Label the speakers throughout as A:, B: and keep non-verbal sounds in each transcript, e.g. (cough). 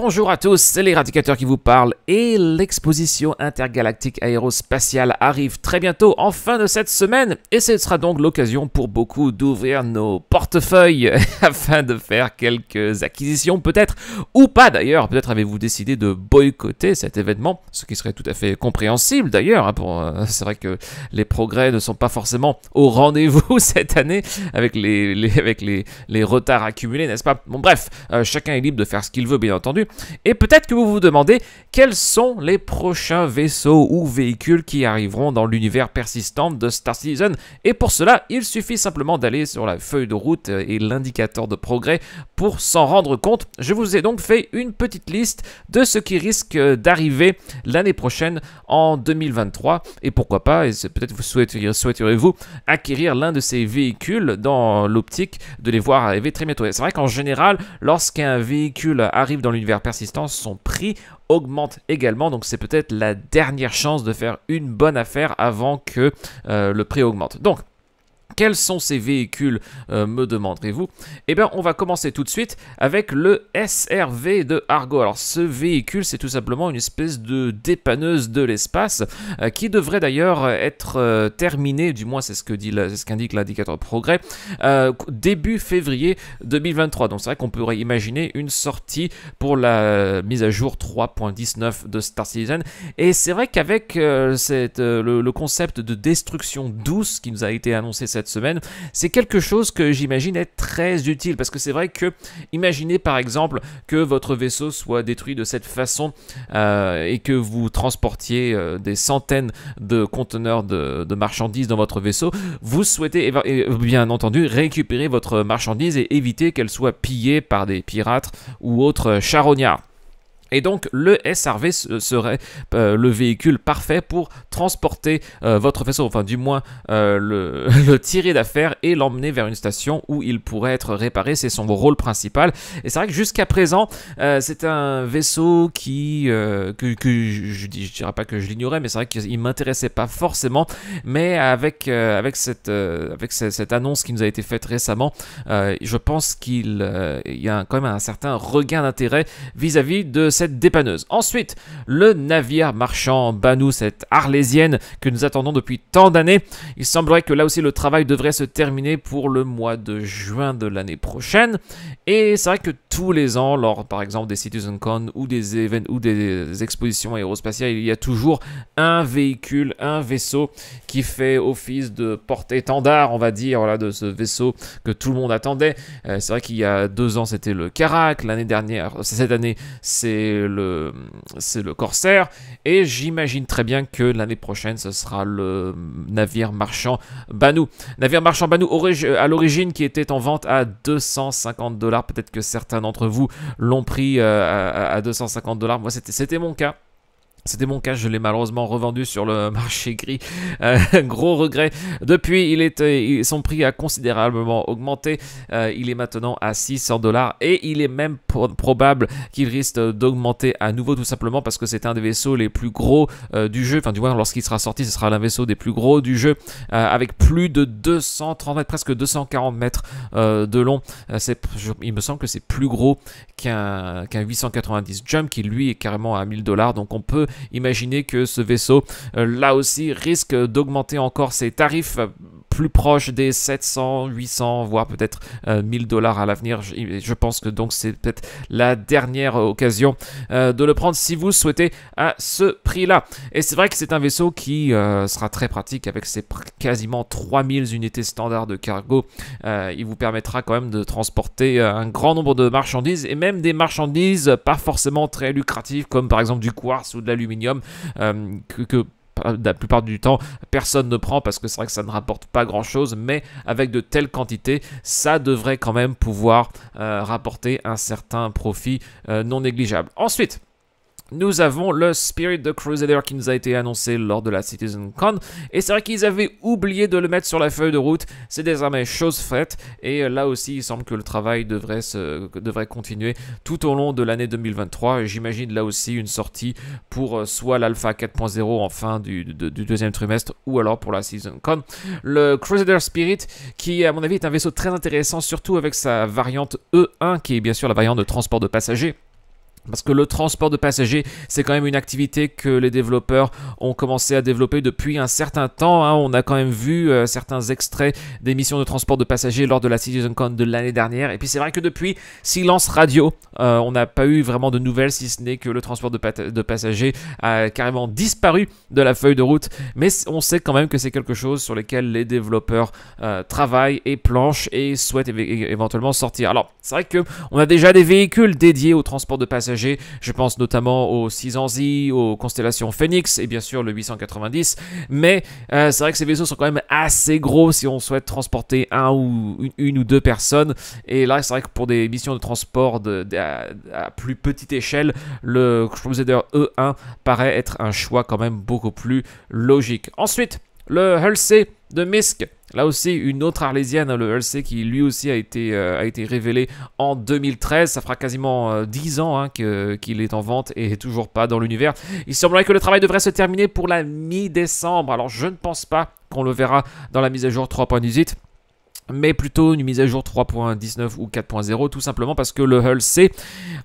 A: Bonjour à tous, c'est les qui vous parlent et l'exposition intergalactique aérospatiale arrive très bientôt en fin de cette semaine et ce sera donc l'occasion pour beaucoup d'ouvrir nos portefeuilles (laughs) afin de faire quelques acquisitions peut-être ou pas d'ailleurs. Peut-être avez-vous décidé de boycotter cet événement, ce qui serait tout à fait compréhensible d'ailleurs. Hein, euh, c'est vrai que les progrès ne sont pas forcément au rendez-vous (laughs) cette année avec les, avec les, retards accumulés, n'est-ce pas Bon bref, euh, chacun est libre de faire ce qu'il veut bien entendu. Et peut-être que vous vous demandez quels sont les prochains vaisseaux ou véhicules qui arriveront dans l'univers persistant de Star Citizen. Et pour cela, il suffit simplement d'aller sur la feuille de route euh, et l'indicateur de progrès pour s'en rendre compte. Je vous ai donc fait une petite liste de ce qui risque euh, d'arriver l'année prochaine en 2023. Et pourquoi pas, et peut-être vous souhaiteriez, vous acquérir l'un de ces véhicules dans l'optique de les voir arriver très bientôt. C'est vrai qu'en général, lorsqu'un véhicule arrive dans l'univers persistance, son prix augmente également. Donc c'est peut-être la dernière chance de faire une bonne affaire avant que euh, le prix augmente. Donc quels sont ces véhicules, euh, me demanderez-vous Eh bien, on va commencer tout de suite avec le SRV de Argo. Alors, ce véhicule, c'est tout simplement une espèce de dépanneuse de l'espace euh, qui devrait d'ailleurs être euh, terminée, du moins c'est ce qu'indique l'indicateur l'indicateur progrès, début février 2023. Donc, c'est vrai qu'on pourrait imaginer une sortie pour la mise à jour 3.19 de Star Citizen. Et c'est vrai qu'avec le, le concept de destruction douce qui nous a été annoncé cette semaine, c'est quelque chose que j'imagine être très utile parce que c'est vrai que imaginez par exemple que votre vaisseau soit détruit de cette façon euh, et que vous transportiez euh, des centaines de conteneurs de, marchandises dans votre vaisseau, vous souhaitez euh, bien entendu récupérer votre marchandise et éviter qu'elle soit pillée par des pirates ou autres charognards. Et donc le SRV serait euh, le véhicule parfait pour transporter euh, votre vaisseau, enfin du moins euh, (laughs) le, tirer d'affaire et l'emmener vers une station où il pourrait être réparé. C'est son rôle principal. Et c'est vrai que jusqu'à présent, c'est un vaisseau qui, je, ne dirais pas que je l'ignorais, mais c'est vrai qu'il m'intéressait pas forcément. Mais avec, avec, cette, avec cette, cette, annonce qui nous a été faite récemment, je pense qu'il y a quand même un certain regain d'intérêt vis-à-vis de cette dépanneuse. Ensuite, le navire marchand Banou, cette arlésienne que nous attendons depuis tant d'années. Il semblerait que là aussi le travail devrait se terminer pour le mois de juin de l'année prochaine. Et c'est vrai que tous les ans, lors par exemple des con ou des, ou des expositions aérospatiales, il y a toujours un véhicule, un vaisseau qui fait office de porte-étendard, on va dire, voilà, de ce vaisseau que tout le monde attendait. Euh, c'est vrai qu'il y a deux ans, c'était le Carac. L'année dernière, cette année, c'est le, corsaire Et j'imagine très bien que l'année prochaine, ce sera le navire marchand Banou. Navire marchand Banou euh, à l'origine qui était en vente à 250 dollars. Peut-être que certains d'entre vous l'ont pris euh, à, à 250 dollars. Moi, c'était, c'était mon cas. C'était mon cas, je l'ai malheureusement revendu sur le (laughs) marché gris. Euh, gros regret. Depuis, il était, euh, son prix a considérablement augmenté. Euh, il est maintenant à 600 dollars et il est même probable qu'il risque d'augmenter à nouveau tout simplement parce que c'est un des vaisseaux les plus gros du jeu. Enfin, du moins, lorsqu'il sera sorti, ce sera l'un vaisseau des plus gros du jeu avec plus de 230 mètres, presque 240 mètres de long. il me semble que c'est plus gros qu'un 890 Jump qui lui est carrément à 1000 dollars. Donc on peut Imaginez que ce vaisseau, euh, là aussi, risque d'augmenter encore ses tarifs euh, plus proches des 700, 800, voire peut-être 1000 euh, dollars à l'avenir. Je, pense que donc c'est peut-être la dernière occasion de le prendre si vous souhaitez à ce prix-là. Et c'est vrai que c'est un vaisseau qui sera très pratique avec ses quasiment 3000 unités standards de cargo. il vous permettra quand même de transporter un grand nombre de marchandises et même des marchandises pas forcément très lucratives comme par exemple du quartz ou de l'aluminium euh, que, la plupart du temps, personne ne prend parce que c'est vrai que ça ne rapporte pas grand chose, mais avec de telles quantités, ça devrait quand même pouvoir euh, rapporter un certain profit euh, non négligeable. Ensuite, nous avons le Spirit de Crusader qui nous a été annoncé lors de la Citizen Con. Et c'est vrai qu'ils avaient oublié de le mettre sur la feuille de route. C'est désormais chose faite. Et là aussi, il semble que le travail devrait, continuer tout au long de l'année 2023. J'imagine là aussi une sortie pour euh, soit l'Alpha 4.0 en fin du, deuxième trimestre ou alors pour la Citizen Con. Le Crusader Spirit qui, à mon avis, est un vaisseau très intéressant, surtout avec sa variante E1 qui est bien sûr la variante de transport de passagers. Parce que le transport de passagers, c'est quand même une activité que les développeurs ont commencé à développer depuis un certain temps. Hein. On a quand même vu euh, certains extraits des missions de transport de passagers lors de la CitizenCon de l'année dernière. Et puis c'est vrai que depuis Silence Radio, euh, on n'a pas eu vraiment de nouvelles, si ce n'est que le transport de, passagers a carrément disparu de la feuille de route. Mais on sait quand même que c'est quelque chose sur lequel les développeurs euh, travaillent et planchent et souhaitent éventuellement sortir. Alors c'est vrai qu'on a déjà des véhicules dédiés au transport de passagers je pense notamment au 6 aux constellations Phoenix et bien sûr le 890. Mais euh, c'est vrai que ces vaisseaux sont quand même assez gros si on souhaite transporter un ou une, ou deux personnes. Et là, c'est vrai que pour des missions de transport à, plus petite échelle, le Crusader E1 paraît être un choix quand même beaucoup plus logique. Ensuite, le Hulse de Misk. Là aussi, une autre Arlésienne, le LC, qui lui aussi a été, euh, révélé en 2013. Ça fera quasiment 10 euh, ans hein, qu'il est en vente et toujours pas dans l'univers. Il semblerait que le travail devrait se terminer pour la mi-décembre. Alors, je ne pense pas qu'on le verra dans la mise à jour 3.18 mais plutôt une mise à jour 3.19 ou 4.0, tout simplement parce que le Hull C,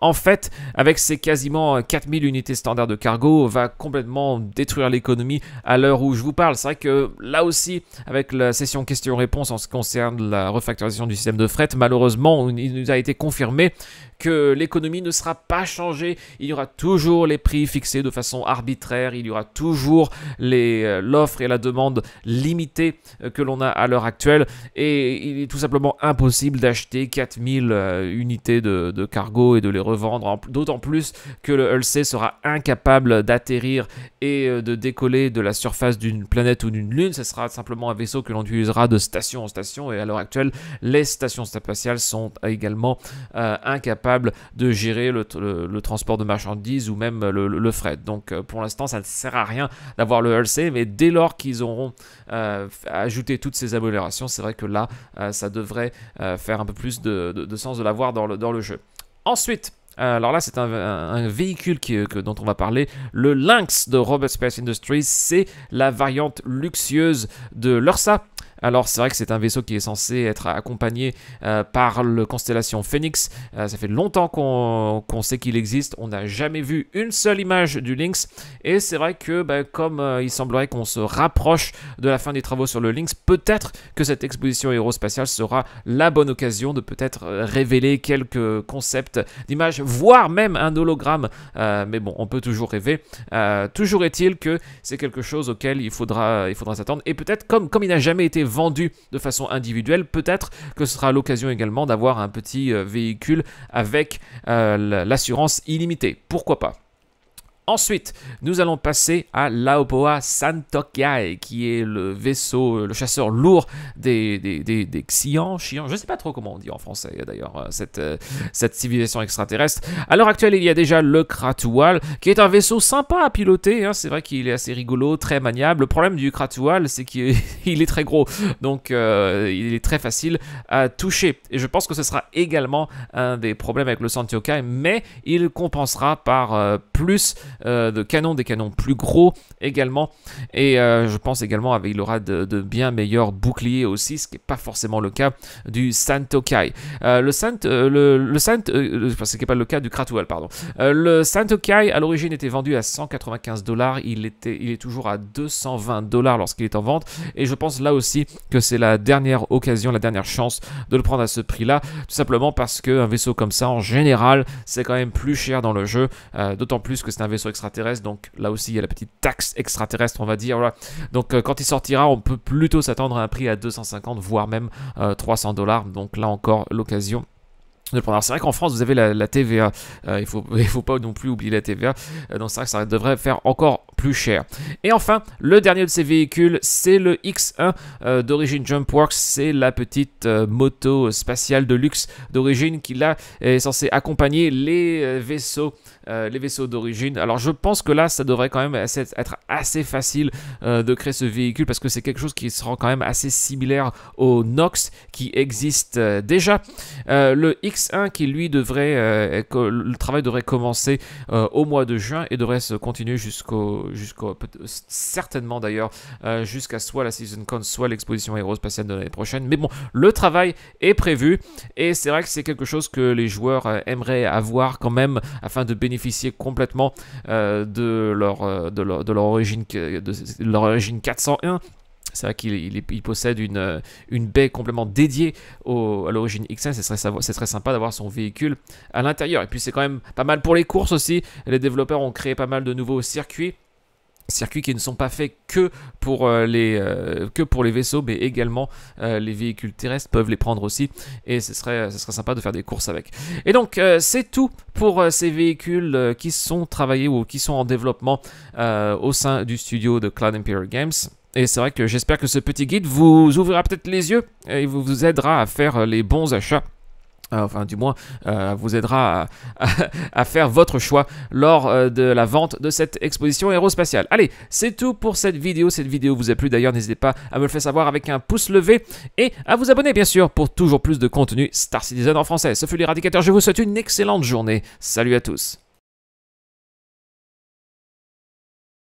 A: en fait, avec ses quasiment 4000 unités standard de cargo, va complètement détruire l'économie à l'heure où je vous parle. C'est vrai que là aussi, avec la session question réponses en ce qui concerne la refactorisation du système de fret, malheureusement, il nous a été confirmé que l'économie ne sera pas changée. Il y aura toujours les prix fixés de façon arbitraire. Il y aura toujours euh, l'offre et la demande limitée euh, que l'on a à l'heure actuelle. Et il est tout simplement impossible d'acheter 4000 euh, unités de, cargo et de les revendre. D'autant plus que le LC sera incapable d'atterrir et de décoller de la surface d'une planète ou d'une lune. Ce sera simplement un vaisseau que l'on utilisera de station en station. Et à l'heure actuelle, les stations spatiales sont également incapables de gérer le, transport de marchandises ou même le, fret. Donc euh, pour l'instant, ça ne sert à rien d'avoir le rc mais dès lors qu'ils auront euh, ajouté toutes ces améliorations, c'est vrai que là, euh, ça devrait faire un peu plus de, sens de l'avoir dans le, dans le jeu. Ensuite, alors là, c'est un, véhicule qui, que, dont on va parler. Le Lynx de Robert Space Industries, c'est la variante luxueuse de l'Ursa. Alors c'est vrai que c'est un vaisseau qui est censé être accompagné euh, par le constellation Phoenix. Euh, ça fait longtemps qu'on sait qu'il existe. On n'a jamais vu une seule image du Lynx. Et c'est vrai que bah, comme euh, il semblerait qu'on se rapproche de la fin des travaux sur le Lynx, peut-être que cette exposition aérospatiale sera la bonne occasion de peut-être révéler quelques concepts d'images, voire même un hologramme. mais bon, on peut toujours rêver. toujours est-il que c'est quelque chose auquel il faudra, il faudra s'attendre. Et peut-être comme, comme il n'a jamais été vendu de façon individuelle. Peut-être que ce sera l'occasion également d'avoir un petit euh, véhicule avec euh, l'assurance illimitée. Pourquoi pas Ensuite, nous allons passer à l'Aopoa Santokai qui est le vaisseau, euh, le chasseur lourd des, des, des, des Xian, je ne sais pas trop comment on dit en français d'ailleurs, euh, cette, euh, cette civilisation extraterrestre. À l'heure actuelle, il y a déjà le Kratual, qui est un vaisseau sympa à piloter, hein. c'est vrai qu'il est assez rigolo, très maniable. Le problème du Kratual, c'est qu'il est, (laughs) très gros, donc il est très facile à toucher. Et je pense que ce sera également un des problèmes avec le Santokai, mais il compensera par plus euh, de canons, des canons plus gros également. Et euh, je pense également avec il aura de, bien meilleurs boucliers aussi, ce qui n'est pas forcément le cas du Santokai. Euh, le Sant, le, le Sant, ce qui n'est pas le cas du pardon. le Santokai à l'origine était vendu à 195 dollars, il était, il est toujours à 220 dollars lorsqu'il est en vente. Et je pense là aussi que c'est la dernière occasion, la dernière chance de le prendre à ce prix-là, tout simplement parce qu'un vaisseau comme ça, en général, c'est quand même plus cher dans le jeu, d'autant plus que c'est un vaisseau extraterrestre. Donc là aussi, il y a la petite taxe extraterrestre, on va dire. Voilà. Donc euh, quand il sortira, on peut plutôt s'attendre à un prix à 250, voire même 300 euh, dollars. Donc là encore, l'occasion. de prendre, C'est vrai qu'en France, vous avez la, TVA. Euh, il faut, (laughs) il faut pas non plus oublier la TVA. donc c'est vrai que ça devrait faire encore plus cher. Et enfin, le dernier de ces véhicules, c'est le X1 d'origine JumpWorks. C'est la petite moto spatiale de luxe d'origine qui là est censée accompagner les vaisseaux euh, les vaisseaux d'origine. Alors je pense que là, ça devrait quand même être assez facile euh, de créer ce véhicule parce que c'est quelque chose qui se rend quand même assez similaire au Nox qui existe euh, déjà. le X1 qui lui devrait, le travail devrait commencer au mois de juin et devrait se continuer jusqu'au, jusqu'au certainement d'ailleurs, jusqu'à soit la Season Con, soit l'exposition aérospatiale de l'année prochaine. Mais bon, le travail est prévu et c'est vrai que c'est quelque chose que les joueurs aimeraient avoir quand même afin de bénéficier complètement euh, de leur, euh, de, leur, de, leur, origine, de leur origine 401. C'est vrai qu'il possède une, euh, une baie complètement dédiée à l'origine X1. c'est serait, ce serait sympa d'avoir son véhicule à l'intérieur. Et puis c'est quand même pas mal pour les courses aussi. Les développeurs ont créé pas mal de nouveaux circuits circuits qui ne sont pas faits que pour euh, les euh, que pour les vaisseaux mais également euh, les véhicules terrestres peuvent les prendre aussi et ce serait ce sympa de faire des courses avec et donc c'est tout pour ces véhicules qui sont travaillés ou qui sont en développement au sein du studio de Cloud Empire Games et c'est vrai que j'espère que ce petit guide vous ouvrira peut-être les yeux et vous aidera à faire les bons achats euh, enfin du moins euh, vous aidera à, faire votre choix lors euh, de la vente de cette exposition aérospatiale. Allez, c'est tout pour cette vidéo. Cette vidéo vous a plu d'ailleurs, n'hésitez pas à me le faire savoir avec un pouce levé et à vous abonner bien sûr pour toujours plus de contenu Star Citizen en français. Ce fut l'éradicateur, je vous souhaite une excellente journée. Salut à tous.